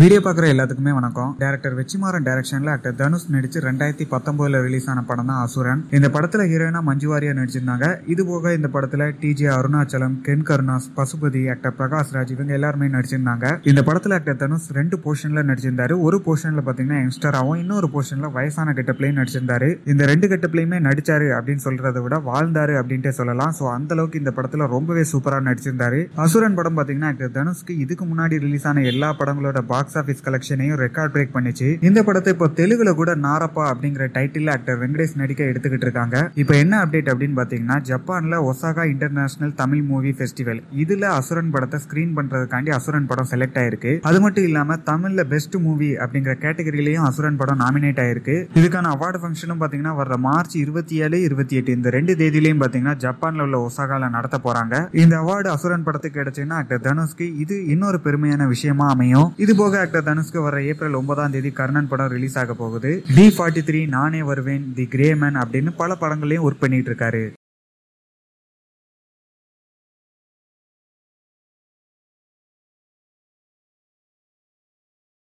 video பார்க்குற எல்லாத்துக்குமே வணக்கம் டேரக்டர் வெச்சிமாறன் டேரக்ஷனில் ஆக்டர் தனுஷ் நடிச்சு ரெண்டாயிரத்தி பத்தொன்பதுல ரிலீஸ் ஆன படம் தான் அசுரன் இந்த படத்தில் ஹீரோயினா மஞ்சுவாரியா நடிச்சிருந்தாங்க இது போக இந்த படத்தில் டிஜே அருணாச்சலம் கென் கருணாஸ் பசுபதி ஆக்டர் பிரகாஷ் ராஜ் இவங்க எல்லாருமே நடிச்சிருந்தாங்க இந்த படத்தில் ஆக்டர் தனுஷ் ரெண்டு போர்ஷனில் நடிச்சிருந்தாரு ஒரு போர்ஷனில் பார்த்தீங்கன்னா யங்ஸ்டராகவும் இன்னொரு போர்ஷனில் வயசான கெட்டப்லையும் நடிச்சிருந்தாரு இந்த ரெண்டு கெட்டப்லையுமே நடிச்சாரு அப்படின்னு சொல்றதை விட வாழ்ந்தாரு அப்படின்ட்டு சொல்லலாம் ஸோ அந்த அளவுக்கு இந்த படத்தில் ரொம்பவே சூப்பராக நடிச்சிருந்தாரு அசுரன் படம் பார்த்தீங்கன்னா ஆக்டர் தனுஷ்க்கு இதுக்கு முன்னாடி ரிலீஸ் ஆன எல்லா படங்களோட பாக் பாக்ஸ் ஆஃபீஸ் கலெக்ஷனையும் ரெக்கார்ட் பிரேக் பண்ணிச்சு இந்த படத்தை இப்போ தெலுங்குல கூட நாரப்பா அப்படிங்கிற டைட்டில் ஆக்டர் வெங்கடேஷ் நடிக்க எடுத்துக்கிட்டு இருக்காங்க இப்போ என்ன அப்டேட் அப்படின்னு பாத்தீங்கன்னா ஜப்பான்ல Osaka international Tamil movie festival இதுல அசுரன் படத்தை ஸ்கிரீன் பண்றதுக்காண்டி அசுரன் படம் செலக்ட் ஆயிருக்கு அது மட்டும் இல்லாம தமிழ்ல பெஸ்ட் மூவி அப்படிங்கிற கேட்டகரியிலையும் அசுரன் படம் நாமினேட் ஆயிருக்கு இதுக்கான அவார்டு ஃபங்க்ஷனும் பாத்தீங்கன்னா வர மார்ச் இருபத்தி ஏழு இருபத்தி எட்டு இந்த ரெண்டு தேதியிலையும் பாத்தீங்கன்னா ஜப்பான்ல உள்ள ஒசாகால நடத்த போறாங்க இந்த அவார்டு அசுரன் படத்துக்கு கிடைச்சுன்னா ஆக்டர் தனுஷ்க்கு இது இன்னொரு பெருமையான விஷயமா அமையும் இது போக ஆக்டர் தனுஷ்க்கு வர ஏப்ரல் ஒன்பதாம் தேதி கர்ணன் படம் ரிலீஸ் ஆக போகுது டி ஃபார்ட்டி த்ரீ நானே வருவேன் தி கிரே மேன் அப்படின்னு பல படங்களையும் ஒர்க் பண்ணிட்டு இருக்காரு